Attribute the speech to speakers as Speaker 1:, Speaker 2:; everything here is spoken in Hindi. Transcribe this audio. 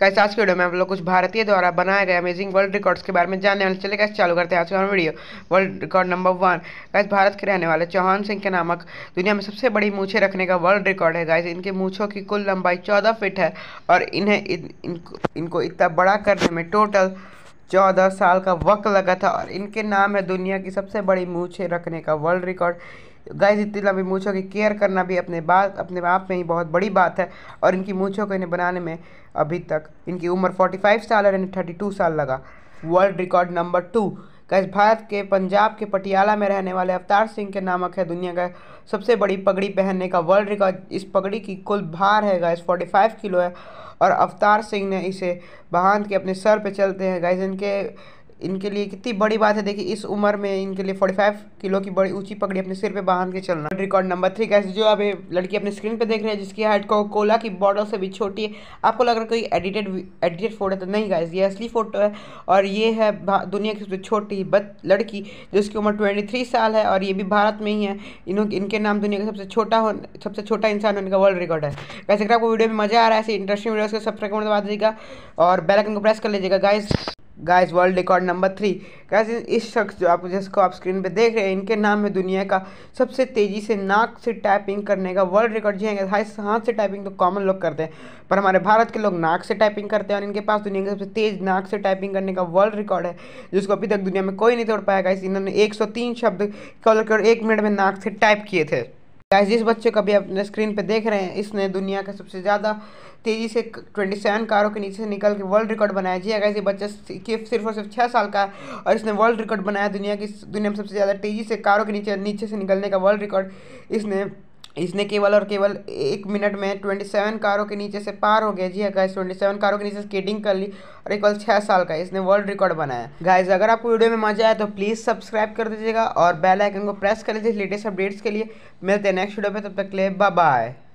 Speaker 1: कैसे आज के वीडियो में आप लोग कुछ भारतीय द्वारा बनाए गए अमेजिंग वर्ल्ड रिकॉर्ड्स के बारे में जानने वाले चले कैसे चालू करते हैं आज का video world record number one guys Bharat के रहने वाले चौहान सिंह के नामक दुनिया में सबसे बड़ी मूछे रखने का वर्ल्ड रिकॉर्ड है गैस इनके मूछों की कुल लंबाई चौदह फिट है और इन्हें इनको इनको इतना बड़ा करने में टोटल चौदह साल का वक्त लगा था और इनके नाम है दुनिया की सबसे बड़ी मूछे रखने का वर्ल्ड रिकॉर्ड गाइस इतनी लंबी मूछों की केयर करना भी अपने बात अपने आप में ही बहुत बड़ी बात है और इनकी मूछों को इन्हें बनाने में अभी तक इनकी उम्र 45 साल और इन्हें 32 साल लगा world record number two guys Bharat के पंजाब के पटियाला में रहने वाले अवतार सिंह के नामक है दुनिया का सबसे बड़ी पगड़ी पहनने का वर्ल्ड रिकॉर्ड इस पगड़ी की कुल भार है फोर्टी 45 किलो है और अवतार सिंह ने इसे बांध के अपने सर पे चलते हैं गैस इनके इनके लिए कितनी बड़ी बात है देखिए इस उम्र में इनके लिए 45 किलो की बड़ी ऊंची पकड़ी अपने सिर पे बांध के चलना रिकॉर्ड नंबर थ्री कैसे जो अभी लड़की अपने स्क्रीन पे देख रहे हैं जिसकी हाइट को कोला की बॉर्डर से भी छोटी है आपको लग रहा है कोई एडिटेड एडिटेड फोटो तो नहीं गाइज ये असली फोटो है और ये है दुनिया की सबसे छोटी बद लड़की जिसकी उम्र ट्वेंटी साल है और ये भी भारत में ही है इन इनके नाम दुनिया का सबसे छोटा हो सबसे छोटा इंसान होने का वर्ल्ड रिकॉर्ड है वैसे अगर आपको वीडियो में मजा आ रहा है ऐसे इंटरेस्टिंग वीडियो को सब्सक्राइब करना दबा दीजिएगा और बेलकन को प्रेस कर लीजिएगा guys guys world record number three guys इस शख्स जो आप जिसको आप स्क्रीन पे देख रहे हैं इनके नाम है दुनिया का सबसे तेज़ी से नाक से टाइपिंग करने का वर्ल्ड रिकॉर्ड जी है हाँ, हाथ से टाइपिंग तो कॉमन लोग करते हैं पर हमारे भारत के लोग नाक से टाइपिंग करते हैं और इनके पास दुनिया का सबसे तेज़ नाक से टाइपिंग करने का वर्ल्ड रिकॉर्ड है जिसको अभी तक दुनिया में कोई नहीं तोड़ पाया गाइस इन्होंने एक शब्द कॉलर एक मिनट में नाक से टाइप किए थे गाइस जिस बच्चे को अभी अपने स्क्रीन पे देख रहे हैं इसने दुनिया के सबसे ज़्यादा तेज़ी से 27 कारों के नीचे से निकल के वर्ल्ड रिकॉर्ड बनाया जी अगर ये बच्चा सिर्फ और सिर्फ छः साल का है और इसने वर्ल्ड रिकॉर्ड बनाया दुनिया की दुनिया में सबसे ज़्यादा तेज़ी से कारों के नीचे नीचे से निकलने का वर्ल्ड रिकॉर्ड इसने इसने केवल और केवल एक मिनट में ट्वेंटी सेवन कारों के नीचे से पार हो गया जी हाँ गाइस ट्वेंटी सेवन कारों के नीचे स्केटिंग कर ली और एक बार छः साल का इसने वर्ल्ड रिकॉर्ड बनाया गाइस अगर आपको वीडियो में मजा आया तो प्लीज़ सब्सक्राइब कर दीजिएगा और बेल आइकन को प्रेस कर लीजिए लेटेस्ट अपडेट्स के लिए मिलते हैं नेक्स्ट वीडियो में तब तक ले बाय